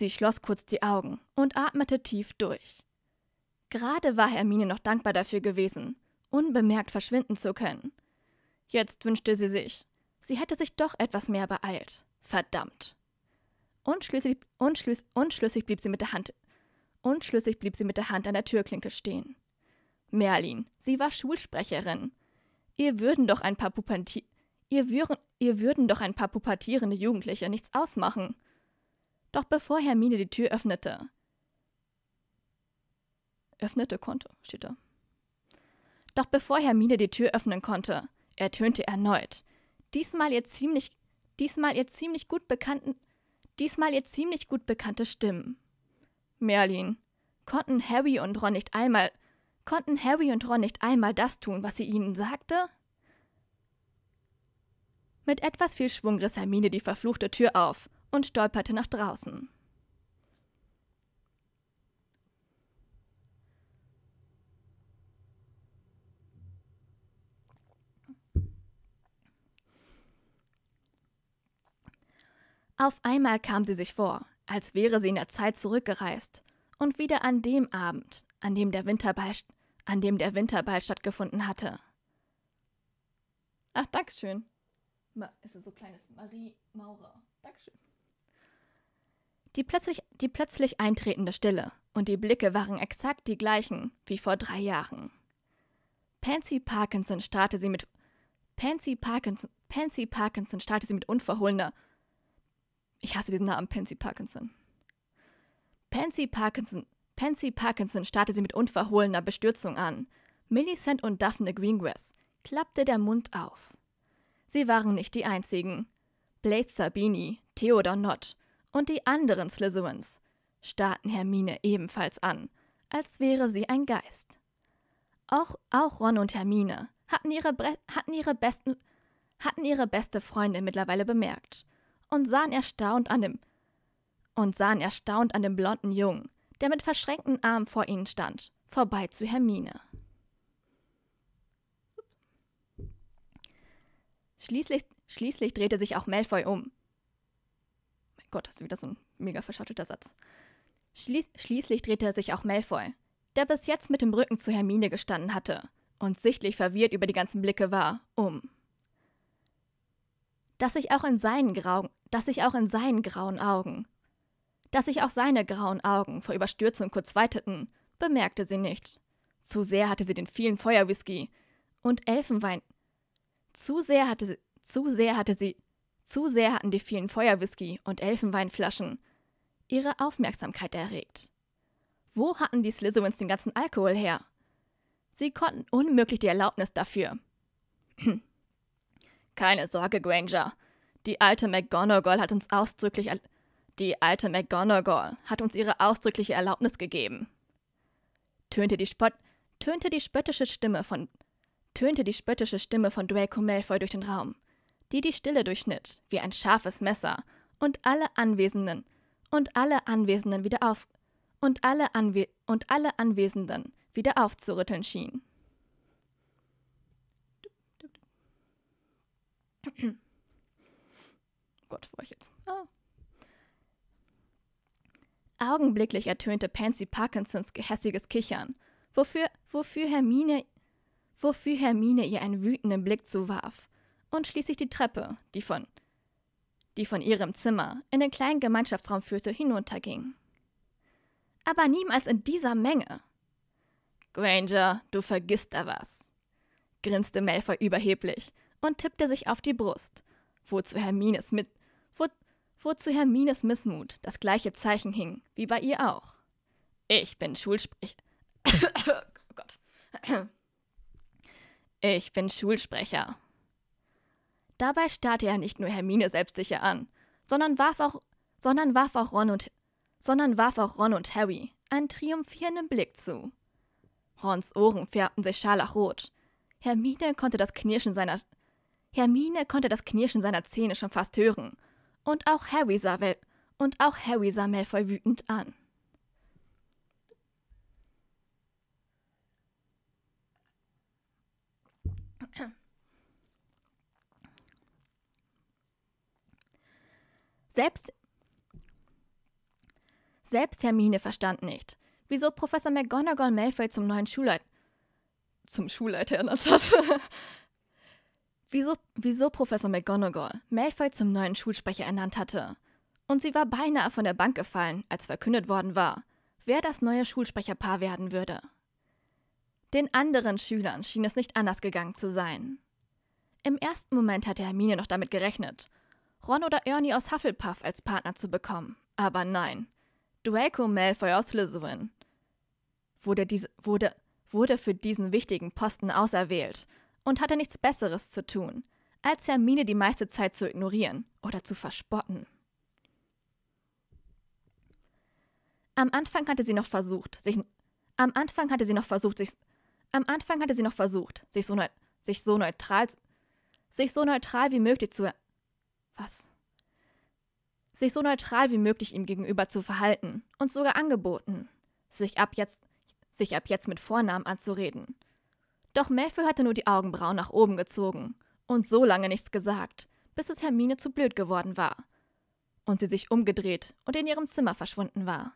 Sie schloss kurz die Augen und atmete tief durch. Gerade war Hermine noch dankbar dafür gewesen, unbemerkt verschwinden zu können. Jetzt wünschte sie sich, sie hätte sich doch etwas mehr beeilt. Verdammt. Unschlüssig, unschlüss, unschlüssig, blieb sie mit der Hand. Unschlüssig blieb sie mit der Hand an der Türklinke stehen. Merlin, sie war Schulsprecherin. Ihr würden doch ein paar Pupanti ihr, würden, ihr würden doch ein paar pubertierende Jugendliche nichts ausmachen. Doch bevor Hermine die Tür öffnete, öffnete konnte, steht da. Doch bevor Hermine die Tür öffnen konnte, ertönte erneut, diesmal ihr ziemlich, diesmal ihr ziemlich gut bekannten, diesmal ihr ziemlich gut bekannte Stimmen. Merlin, konnten Harry und Ron nicht einmal, konnten Harry und Ron nicht einmal das tun, was sie ihnen sagte? Mit etwas viel Schwung riss Hermine die verfluchte Tür auf und stolperte nach draußen. Auf einmal kam sie sich vor, als wäre sie in der Zeit zurückgereist und wieder an dem Abend, an dem der Winterball, an dem der Winterball stattgefunden hatte. Ach, Dankeschön. Ma ist so kleines Marie Maurer. Dankeschön. Die plötzlich, die plötzlich eintretende Stille und die Blicke waren exakt die gleichen wie vor drei Jahren. Pansy Parkinson starrte sie mit Pansy Parkinson, Pansy Parkinson starrte sie mit unverhohlener Ich hasse diesen Namen Pansy Parkinson. Pansy Parkinson, Pansy Parkinson starrte sie mit unverhohlener Bestürzung an. Millicent und Daphne Greengrass klappte der Mund auf. Sie waren nicht die einzigen. Blaze Sabini, Theodor Nott, und die anderen Slytherins starrten Hermine ebenfalls an, als wäre sie ein Geist. Auch, auch Ron und Hermine hatten ihre, Bre hatten, ihre besten, hatten ihre beste Freundin mittlerweile bemerkt und sahen erstaunt an dem und sahen erstaunt an dem blonden Jungen, der mit verschränkten Armen vor ihnen stand, vorbei zu Hermine. Schließlich, schließlich drehte sich auch Malfoy um Gott, das ist wieder so ein mega verschattelter Satz. Schließ schließlich drehte er sich auch Malfoy, der bis jetzt mit dem Rücken zu Hermine gestanden hatte und sichtlich verwirrt über die ganzen Blicke war, um. Dass ich auch in seinen grauen, dass ich auch in seinen grauen Augen, dass sich auch seine grauen Augen vor Überstürzung kurz weiteten, bemerkte sie nicht. Zu sehr hatte sie den vielen Feuerwhisky und Elfenwein. Zu sehr hatte sie, zu sehr hatte sie, zu sehr hatten die vielen Feuerwhisky und Elfenweinflaschen ihre Aufmerksamkeit erregt. Wo hatten die Slytherins den ganzen Alkohol her? Sie konnten unmöglich die Erlaubnis dafür. Hm. Keine Sorge, Granger. Die alte McGonagall hat uns ausdrücklich die alte McGonagall hat uns ihre ausdrückliche Erlaubnis gegeben. Tönte die Spott tönte die spöttische Stimme von tönte die spöttische Stimme von Draco Malfoy durch den Raum die die Stille durchschnitt, wie ein scharfes Messer, und alle Anwesenden, und alle Anwesenden wieder auf und alle, Anwe und alle Anwesenden wieder aufzurütteln schien. Gott, wo ich jetzt? Oh. Augenblicklich ertönte Pansy Parkinsons gehässiges Kichern, wofür, wofür, Hermine, wofür Hermine ihr einen wütenden Blick zuwarf und schließlich die Treppe, die von, die von ihrem Zimmer in den kleinen Gemeinschaftsraum führte, hinunterging. Aber niemals in dieser Menge. Granger, du vergisst da was, grinste Malfoy überheblich und tippte sich auf die Brust, wozu Hermines mit, wo, wozu Hermines Missmut das gleiche Zeichen hing, wie bei ihr auch. Ich bin Schulsprecher. oh Gott. Ich bin Schulsprecher, Dabei starrte er nicht nur Hermine selbstsicher an, sondern warf auch, sondern warf auch Ron und sondern warf auch Ron und Harry einen triumphierenden Blick zu. Rons Ohren färbten sich scharlachrot. Hermine konnte das Knirschen seiner Hermine konnte das Knirschen seiner Zähne schon fast hören, und auch Harry sah, und auch Harry sah Malfoy wütend an. Selbst, selbst Hermine verstand nicht, wieso Professor McGonagall Malfoy zum neuen Schulleiter zum Schulleiter ernannt hat. wieso, wieso Professor McGonagall Malfoy zum neuen Schulsprecher ernannt hatte. Und sie war beinahe von der Bank gefallen, als verkündet worden war, wer das neue Schulsprecherpaar werden würde. Den anderen Schülern schien es nicht anders gegangen zu sein. Im ersten Moment hatte Hermine noch damit gerechnet Ron oder Ernie aus Hufflepuff als Partner zu bekommen. Aber nein. Draco Malfoy aus Slytherin wurde, diese, wurde, wurde für diesen wichtigen Posten auserwählt und hatte nichts Besseres zu tun, als Hermine die meiste Zeit zu ignorieren oder zu verspotten. Am Anfang hatte sie noch versucht, sich am Anfang hatte sie noch versucht, sich am Anfang hatte sie noch versucht, sich so, neu, sich so neutral sich so neutral wie möglich zu was. Sich so neutral wie möglich ihm gegenüber zu verhalten und sogar angeboten, sich ab jetzt, sich ab jetzt mit Vornamen anzureden. Doch Melfi hatte nur die Augenbrauen nach oben gezogen und so lange nichts gesagt, bis es Hermine zu blöd geworden war und sie sich umgedreht und in ihrem Zimmer verschwunden war.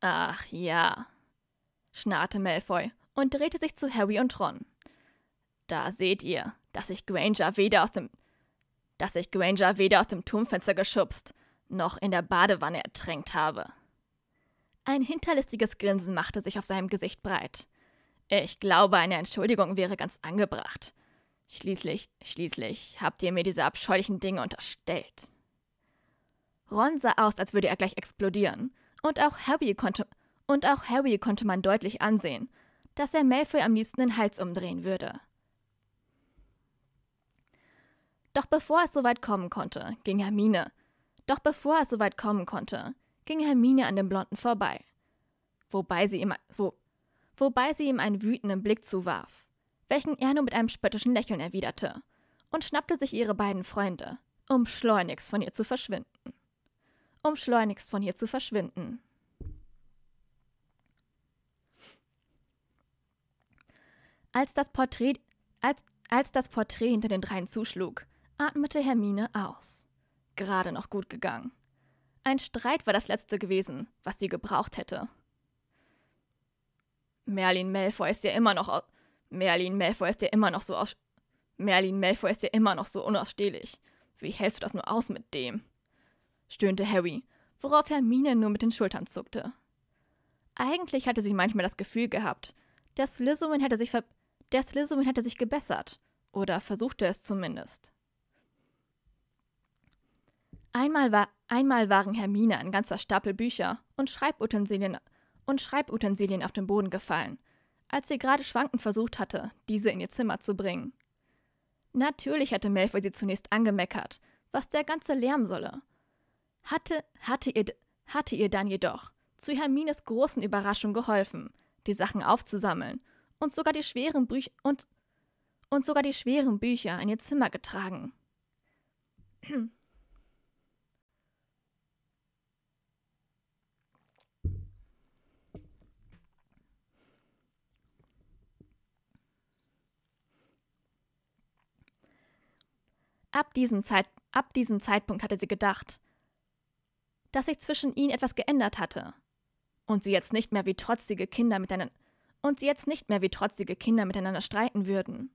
Ach ja, schnarrte Malfoy und drehte sich zu Harry und Ron. Da seht ihr, dass ich Granger weder aus dem dass ich Granger weder aus dem Turmfenster geschubst noch in der Badewanne ertränkt habe. Ein hinterlistiges Grinsen machte sich auf seinem Gesicht breit. Ich glaube, eine Entschuldigung wäre ganz angebracht. Schließlich, schließlich habt ihr mir diese abscheulichen Dinge unterstellt. Ron sah aus, als würde er gleich explodieren, und auch Harry konnte und auch Harry konnte man deutlich ansehen, dass er Malfoy am liebsten den Hals umdrehen würde. Doch bevor es soweit kommen konnte, ging Hermine. Doch bevor es soweit kommen konnte, ging Hermine an dem Blonden vorbei. Wobei sie ihm, wo, wobei sie ihm einen wütenden Blick zuwarf, welchen er nur mit einem spöttischen Lächeln erwiderte, und schnappte sich ihre beiden Freunde, um schleunigst von ihr zu verschwinden. Um schleunigst von hier zu verschwinden. Als das Porträt, als, als das Porträt hinter den dreien zuschlug, atmete Hermine aus. Gerade noch gut gegangen. Ein Streit war das letzte gewesen, was sie gebraucht hätte. Merlin Malfoy ist ja immer noch Merlin Malfoy ist ja immer noch so aus Merlin Malfoy ist ja immer noch so unausstehlich. Wie hältst du das nur aus mit dem? stöhnte Harry, worauf Hermine nur mit den Schultern zuckte. Eigentlich hatte sie manchmal das Gefühl gehabt, der Slytherin hätte sich, der Slytherin hätte sich gebessert oder versuchte es zumindest. Einmal, war, einmal waren Hermine ein ganzer Stapel Bücher und Schreibutensilien, und Schreibutensilien auf den Boden gefallen, als sie gerade schwankend versucht hatte, diese in ihr Zimmer zu bringen. Natürlich hatte Malfoy sie zunächst angemeckert, was der ganze Lärm solle. Hatte, hatte, ihr, hatte ihr dann jedoch, zu Hermines großen Überraschung geholfen, die Sachen aufzusammeln und sogar die schweren, Büch und, und sogar die schweren Bücher in ihr Zimmer getragen. Ab diesem, Zeit, ab diesem Zeitpunkt hatte sie gedacht, dass sich zwischen ihnen etwas geändert hatte. Und sie jetzt nicht mehr wie trotzige Kinder miteinander und sie jetzt nicht mehr wie trotzige Kinder miteinander streiten würden.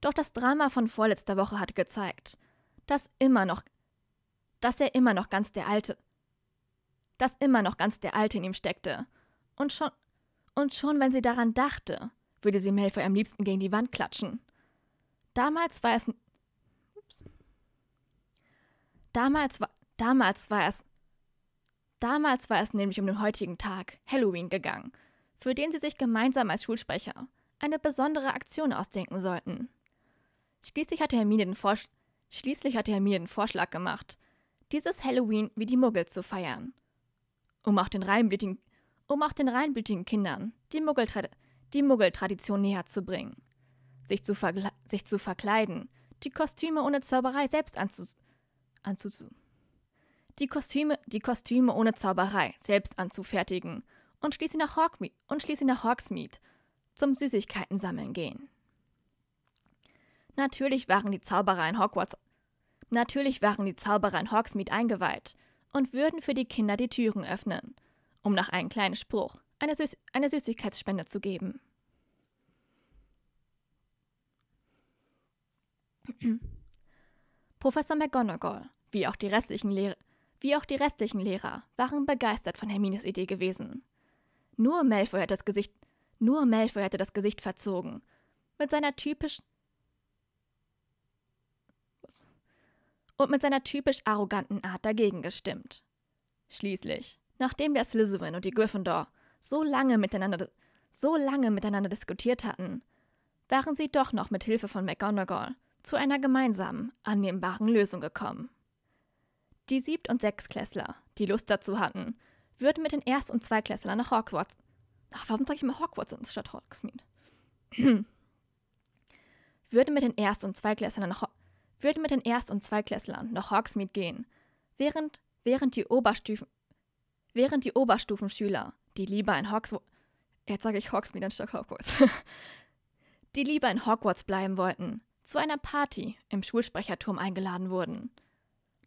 Doch das Drama von vorletzter Woche hatte gezeigt, dass immer noch dass er immer noch ganz der alte dass immer noch ganz der alte in ihm steckte und schon und schon wenn sie daran dachte, würde sie Malfoy am liebsten gegen die Wand klatschen. Damals war es Damals war, damals war es, damals war es nämlich um den heutigen Tag, Halloween, gegangen, für den sie sich gemeinsam als Schulsprecher eine besondere Aktion ausdenken sollten. Schließlich hatte Hermine den, Vorsch Schließlich hatte Hermine den Vorschlag gemacht, dieses Halloween wie die Muggel zu feiern. Um auch den reinblütigen, um auch den reinblütigen Kindern die, Muggeltra die Muggeltradition näher zu bringen. Sich zu, sich zu verkleiden, die Kostüme ohne Zauberei selbst anzusehen anzuzu. Die Kostüme, die Kostüme ohne Zauberei selbst anzufertigen und schließlich nach, Hawkme und schließlich nach Hawksmead zum Süßigkeiten sammeln gehen. Natürlich waren die Zauberer in Hogwarts Natürlich waren die Zauberer in Hogsmeade eingeweiht und würden für die Kinder die Türen öffnen, um nach einem kleinen Spruch eine, Süß eine Süßigkeitsspende zu geben. Professor McGonagall wie auch, wie auch die restlichen Lehrer waren begeistert von Hermines Idee gewesen. Nur Malfoy, hat das Gesicht, nur Malfoy hatte das Gesicht verzogen. Mit seiner typisch Was? und mit seiner typisch arroganten Art dagegen gestimmt. Schließlich, nachdem der Slytherin und die Gryffindor so lange miteinander, so lange miteinander diskutiert hatten, waren sie doch noch mit Hilfe von McGonagall zu einer gemeinsamen, annehmbaren Lösung gekommen. Die Siebt- und Sechsklässler, die Lust dazu hatten, würden mit den Erst- und Zweiklässlern nach Hogwarts. Ach, warum sage ich immer Hogwarts anstatt Hogsmeade? würden mit den Erst- und Zweiklässlern nach würden mit den Erst- und Zweiklässlern nach Hogsmeade gehen, während während die Oberstufen während die Oberstufenschüler, die lieber in Hogs jetzt sage ich Hogsmeade anstatt Hogwarts, die lieber in Hogwarts bleiben wollten, zu einer Party im Schulsprecherturm eingeladen wurden.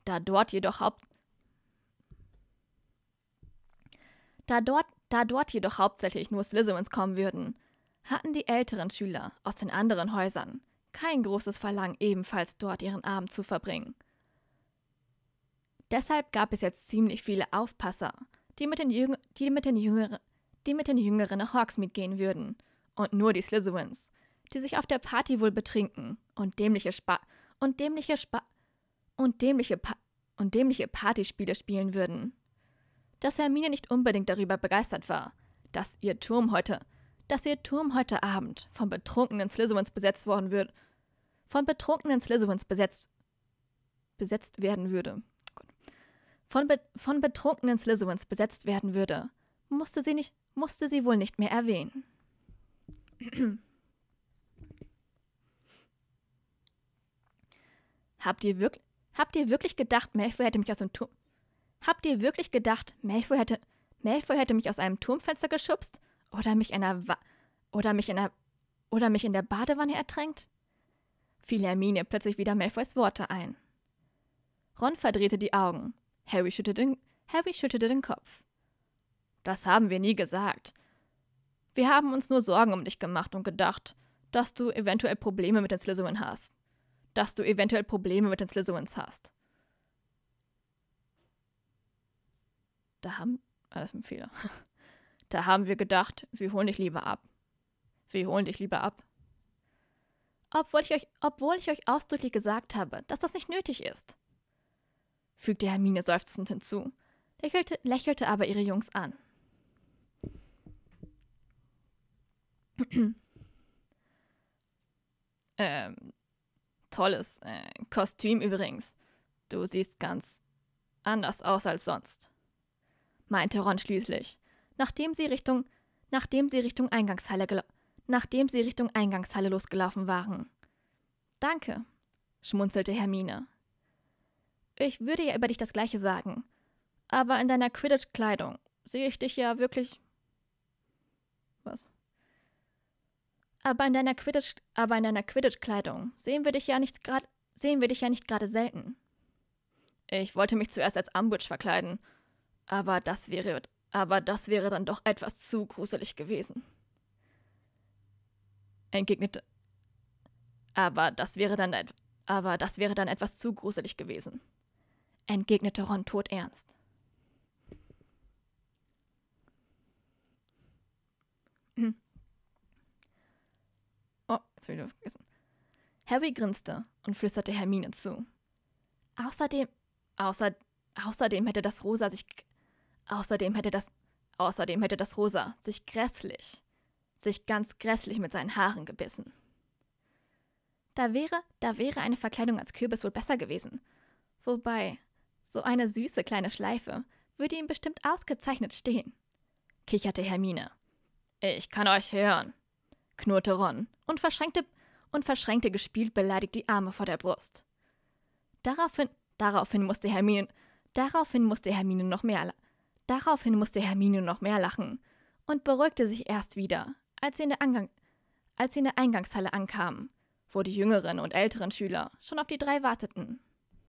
Da dort jedoch Haupt da dort, da dort jedoch hauptsächlich nur Slytherins kommen würden, hatten die älteren Schüler aus den anderen Häusern kein großes Verlangen, ebenfalls dort ihren Abend zu verbringen. Deshalb gab es jetzt ziemlich viele Aufpasser, die mit den, Jüng die mit den, Jüngere die mit den Jüngeren nach Hogsmeade gehen würden und nur die Slytherins, die sich auf der Party wohl betrinken und dämliche Spa und dämliche Spa und dämliche, pa und dämliche Partyspiele spielen würden. Dass Hermine nicht unbedingt darüber begeistert war, dass ihr Turm heute, dass ihr Turm heute Abend von betrunkenen Slytherins besetzt worden wird, von betrunkenen Slytherins besetzt, besetzt werden würde. Von, be von betrunkenen Slytherins besetzt werden würde, musste sie, nicht, musste sie wohl nicht mehr erwähnen. Habt ihr wirklich. Habt ihr wirklich gedacht, Malfoy hätte mich aus dem Turm. Habt ihr wirklich gedacht, Malfoy hätte. Malfoy hätte mich aus einem Turmfenster geschubst? Oder mich in einer. Wa oder mich in einer. Oder mich in der Badewanne ertränkt? fiel Hermine plötzlich wieder Malfoys Worte ein. Ron verdrehte die Augen. Harry schüttelte, den, Harry schüttelte den Kopf. Das haben wir nie gesagt. Wir haben uns nur Sorgen um dich gemacht und gedacht, dass du eventuell Probleme mit den Slytherin hast dass du eventuell Probleme mit den Slytherins hast. Da haben. Alles ah, ein Fehler. Da haben wir gedacht, wir holen dich lieber ab. Wir holen dich lieber ab. Obwohl ich euch, obwohl ich euch ausdrücklich gesagt habe, dass das nicht nötig ist. Fügte Hermine seufzend hinzu, lächelte, lächelte aber ihre Jungs an. ähm, tolles äh, Kostüm übrigens. Du siehst ganz anders aus als sonst, meinte Ron schließlich, nachdem sie Richtung, nachdem sie Richtung Eingangshalle, nachdem sie Richtung Eingangshalle losgelaufen waren. Danke, schmunzelte Hermine. Ich würde ja über dich das Gleiche sagen, aber in deiner Quidditch-Kleidung sehe ich dich ja wirklich. Was? Aber in deiner Quidditch, aber in deiner Quidditch-Kleidung sehen wir dich ja nicht gerade, sehen wir dich ja nicht gerade selten. Ich wollte mich zuerst als Ambush verkleiden, aber das wäre, aber das wäre dann doch etwas zu gruselig gewesen. Entgegnete. Aber das wäre dann, aber das wäre dann etwas zu gruselig gewesen. Entgegnete Ron todernst. Hm. Jetzt wieder vergessen. Harry grinste und flüsterte Hermine zu. Außerdem, außer, außerdem hätte das Rosa sich, außerdem hätte das, außerdem hätte das Rosa sich grässlich, sich ganz grässlich mit seinen Haaren gebissen. Da wäre, da wäre eine Verkleidung als Kürbis wohl besser gewesen. Wobei, so eine süße kleine Schleife würde ihm bestimmt ausgezeichnet stehen, kicherte Hermine. Ich kann euch hören, knurrte Ron und verschränkte, und verschränkte gespielt beleidigt die Arme vor der Brust. Daraufhin, daraufhin musste Hermine, daraufhin musste Hermine noch mehr, daraufhin musste Hermine noch mehr lachen und beruhigte sich erst wieder, als sie in der, Angang, als sie in der Eingangshalle ankamen, wo die jüngeren und älteren Schüler schon auf die drei warteten.